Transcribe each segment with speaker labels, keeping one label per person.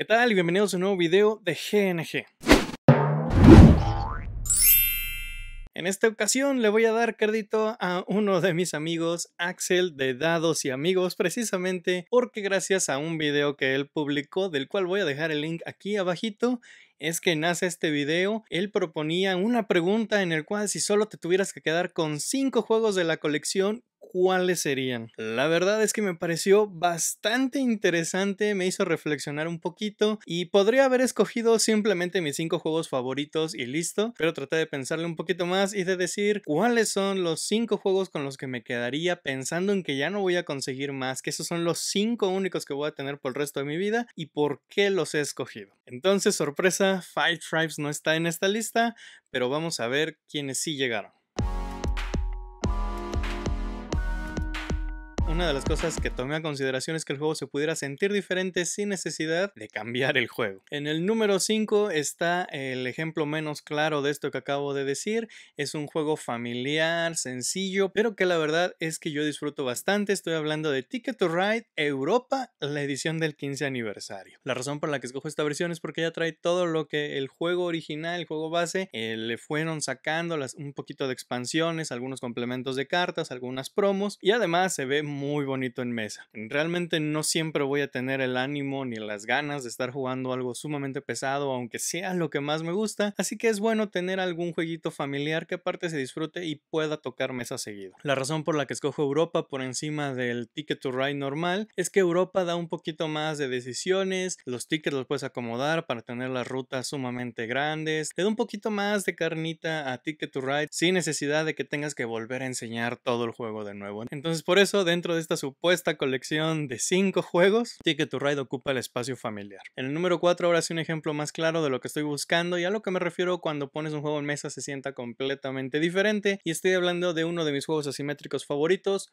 Speaker 1: ¿Qué tal? Y bienvenidos a un nuevo video de GNG. En esta ocasión le voy a dar crédito a uno de mis amigos, Axel de Dados y Amigos, precisamente porque gracias a un video que él publicó, del cual voy a dejar el link aquí abajito, es que nace este video. Él proponía una pregunta en el cual si solo te tuvieras que quedar con 5 juegos de la colección, cuáles serían. La verdad es que me pareció bastante interesante, me hizo reflexionar un poquito y podría haber escogido simplemente mis 5 juegos favoritos y listo, pero traté de pensarle un poquito más y de decir cuáles son los 5 juegos con los que me quedaría pensando en que ya no voy a conseguir más, que esos son los 5 únicos que voy a tener por el resto de mi vida y por qué los he escogido. Entonces, sorpresa, Five Tribes no está en esta lista, pero vamos a ver quiénes sí llegaron. Una de las cosas que tomé a consideración es que el juego se pudiera sentir diferente sin necesidad de cambiar el juego. En el número 5 está el ejemplo menos claro de esto que acabo de decir. Es un juego familiar, sencillo, pero que la verdad es que yo disfruto bastante. Estoy hablando de Ticket to Ride Europa, la edición del 15 aniversario. La razón por la que escojo esta versión es porque ya trae todo lo que el juego original, el juego base, eh, le fueron sacando un poquito de expansiones, algunos complementos de cartas, algunas promos y además se ve muy muy bonito en mesa. Realmente no siempre voy a tener el ánimo ni las ganas de estar jugando algo sumamente pesado, aunque sea lo que más me gusta, así que es bueno tener algún jueguito familiar que aparte se disfrute y pueda tocar mesa seguido. La razón por la que escojo Europa por encima del Ticket to Ride normal es que Europa da un poquito más de decisiones, los tickets los puedes acomodar para tener las rutas sumamente grandes, te da un poquito más de carnita a Ticket to Ride sin necesidad de que tengas que volver a enseñar todo el juego de nuevo. Entonces por eso dentro de esta supuesta colección de cinco juegos, que tu Ride ocupa el espacio familiar. En el número 4 ahora es un ejemplo más claro de lo que estoy buscando y a lo que me refiero cuando pones un juego en mesa se sienta completamente diferente y estoy hablando de uno de mis juegos asimétricos favoritos,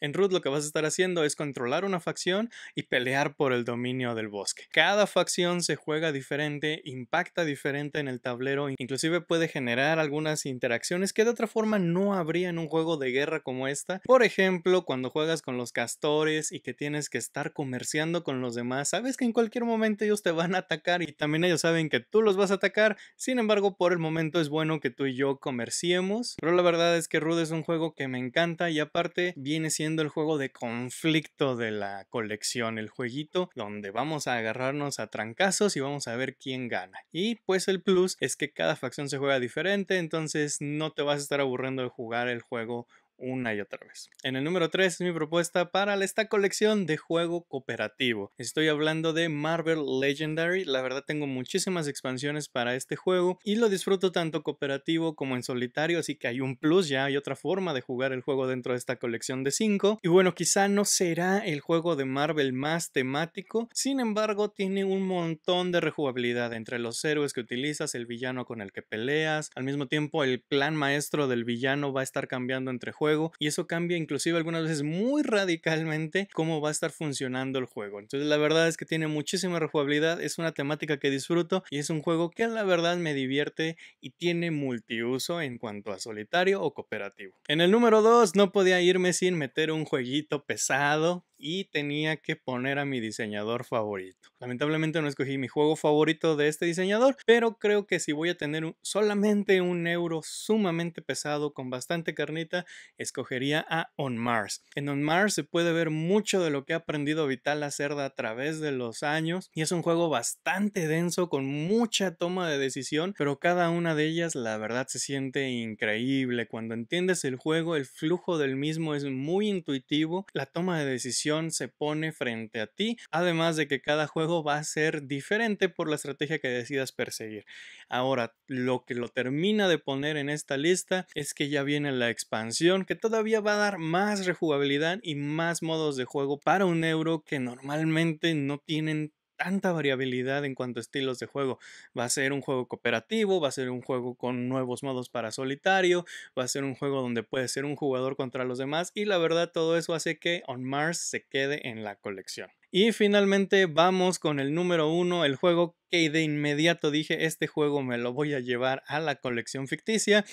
Speaker 1: en Root lo que vas a estar haciendo es controlar una facción y pelear por el dominio del bosque. Cada facción se juega diferente, impacta diferente en el tablero, inclusive puede generar algunas interacciones que de otra forma no habría en un juego de guerra como esta. Por ejemplo, cuando juegas con los castores y que tienes que estar comerciando con los demás, sabes que en cualquier momento ellos te van a atacar y también ellos saben que tú los vas a atacar. Sin embargo, por el momento es bueno que tú y yo comerciemos, pero la verdad es que Root es un juego que me encanta y aparte viene siendo el juego de conflicto de la colección, el jueguito donde vamos a agarrarnos a trancazos y vamos a ver quién gana. Y pues el plus es que cada facción se juega diferente, entonces no te vas a estar aburriendo de jugar el juego una y otra vez. En el número 3 es mi propuesta para esta colección de juego cooperativo. Estoy hablando de Marvel Legendary. La verdad tengo muchísimas expansiones para este juego y lo disfruto tanto cooperativo como en solitario, así que hay un plus, ya hay otra forma de jugar el juego dentro de esta colección de 5. Y bueno, quizá no será el juego de Marvel más temático, sin embargo tiene un montón de rejugabilidad entre los héroes que utilizas, el villano con el que peleas, al mismo tiempo el plan maestro del villano va a estar cambiando entre juegos y eso cambia inclusive algunas veces muy radicalmente cómo va a estar funcionando el juego. Entonces la verdad es que tiene muchísima rejugabilidad, es una temática que disfruto y es un juego que la verdad me divierte y tiene multiuso en cuanto a solitario o cooperativo. En el número 2 no podía irme sin meter un jueguito pesado y tenía que poner a mi diseñador favorito. Lamentablemente no escogí mi juego favorito de este diseñador, pero creo que si voy a tener solamente un euro sumamente pesado con bastante carnita, escogería a On Mars. En On Mars se puede ver mucho de lo que ha aprendido Vital Cerda a través de los años y es un juego bastante denso con mucha toma de decisión, pero cada una de ellas la verdad se siente increíble. Cuando entiendes el juego, el flujo del mismo es muy intuitivo, la toma de decisión se pone frente a ti, además de que cada juego va a ser diferente por la estrategia que decidas perseguir. Ahora, lo que lo termina de poner en esta lista es que ya viene la expansión que todavía va a dar más rejugabilidad y más modos de juego para un euro que normalmente no tienen tanta variabilidad en cuanto a estilos de juego. Va a ser un juego cooperativo, va a ser un juego con nuevos modos para solitario, va a ser un juego donde puede ser un jugador contra los demás y la verdad todo eso hace que On Mars se quede en la colección. Y finalmente vamos con el número uno, el juego que de inmediato dije este juego me lo voy a llevar a la colección ficticia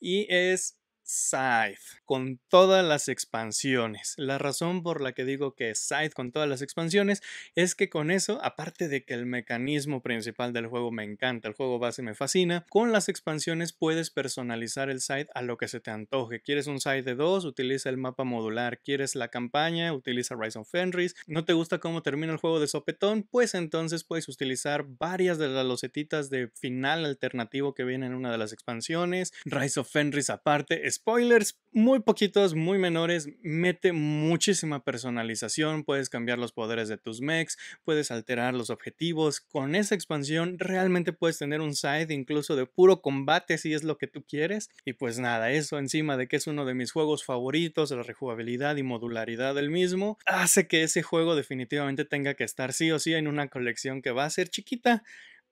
Speaker 1: y es Scythe con todas las expansiones. La razón por la que digo que Scythe con todas las expansiones es que con eso, aparte de que el mecanismo principal del juego me encanta, el juego base me fascina, con las expansiones puedes personalizar el Scythe a lo que se te antoje. ¿Quieres un Scythe de 2? Utiliza el mapa modular. ¿Quieres la campaña? Utiliza Rise of Fenris. ¿No te gusta cómo termina el juego de sopetón? Pues entonces puedes utilizar varias de las losetitas de final alternativo que vienen en una de las expansiones. Rise of Fenris aparte es spoilers muy poquitos, muy menores, mete muchísima personalización, puedes cambiar los poderes de tus mechs, puedes alterar los objetivos, con esa expansión realmente puedes tener un side incluso de puro combate si es lo que tú quieres y pues nada, eso encima de que es uno de mis juegos favoritos, la rejugabilidad y modularidad del mismo, hace que ese juego definitivamente tenga que estar sí o sí en una colección que va a ser chiquita,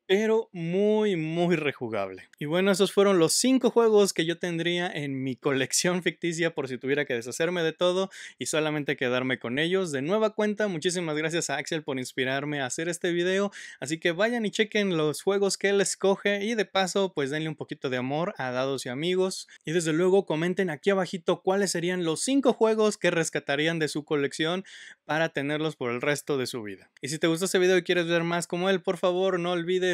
Speaker 1: pero muy, muy rejugable. Y bueno, esos fueron los cinco juegos que yo tendría en mi colección ficticia por si tuviera que deshacerme de todo y solamente quedarme con ellos. De nueva cuenta, muchísimas gracias a Axel por inspirarme a hacer este video, así que vayan y chequen los juegos que él escoge y de paso, pues denle un poquito de amor a dados y amigos. Y desde luego comenten aquí abajito cuáles serían los cinco juegos que rescatarían de su colección para tenerlos por el resto de su vida. Y si te gustó este video y quieres ver más como él, por favor no olvides